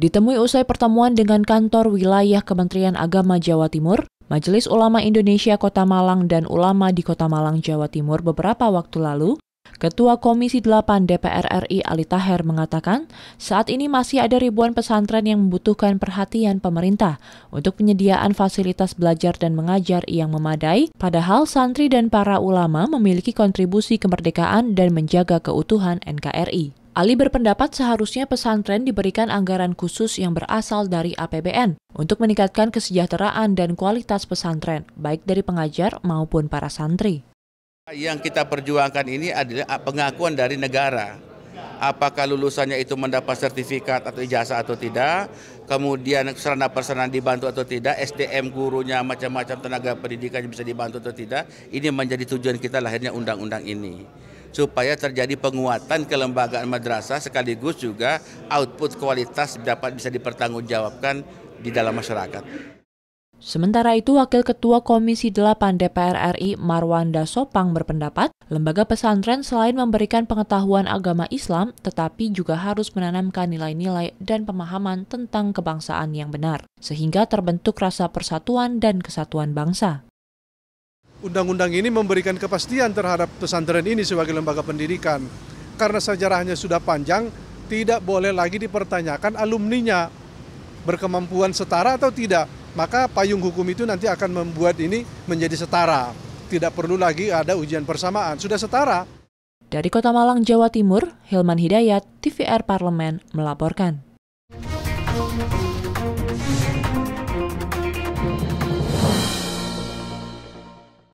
Ditemui usai pertemuan dengan kantor wilayah Kementerian Agama Jawa Timur, Majelis Ulama Indonesia Kota Malang dan ulama di Kota Malang, Jawa Timur beberapa waktu lalu Ketua Komisi 8 DPR RI Ali Taher mengatakan, saat ini masih ada ribuan pesantren yang membutuhkan perhatian pemerintah untuk penyediaan fasilitas belajar dan mengajar yang memadai, padahal santri dan para ulama memiliki kontribusi kemerdekaan dan menjaga keutuhan NKRI. Ali berpendapat seharusnya pesantren diberikan anggaran khusus yang berasal dari APBN untuk meningkatkan kesejahteraan dan kualitas pesantren, baik dari pengajar maupun para santri. Yang kita perjuangkan ini adalah pengakuan dari negara. Apakah lulusannya itu mendapat sertifikat atau ijazah atau tidak, kemudian sarana-prasarana dibantu atau tidak, SDM gurunya macam-macam tenaga pendidikan bisa dibantu atau tidak, ini menjadi tujuan kita lahirnya undang-undang ini supaya terjadi penguatan kelembagaan madrasah sekaligus juga output kualitas dapat bisa dipertanggungjawabkan di dalam masyarakat. Sementara itu, Wakil Ketua Komisi 8 DPR RI Marwanda Sopang berpendapat, lembaga pesantren selain memberikan pengetahuan agama Islam, tetapi juga harus menanamkan nilai-nilai dan pemahaman tentang kebangsaan yang benar, sehingga terbentuk rasa persatuan dan kesatuan bangsa. Undang-undang ini memberikan kepastian terhadap pesantren ini sebagai lembaga pendidikan. Karena sejarahnya sudah panjang, tidak boleh lagi dipertanyakan alumninya berkemampuan setara atau tidak maka payung hukum itu nanti akan membuat ini menjadi setara. Tidak perlu lagi ada ujian persamaan, sudah setara. Dari Kota Malang, Jawa Timur, Hilman Hidayat, TVR Parlemen melaporkan.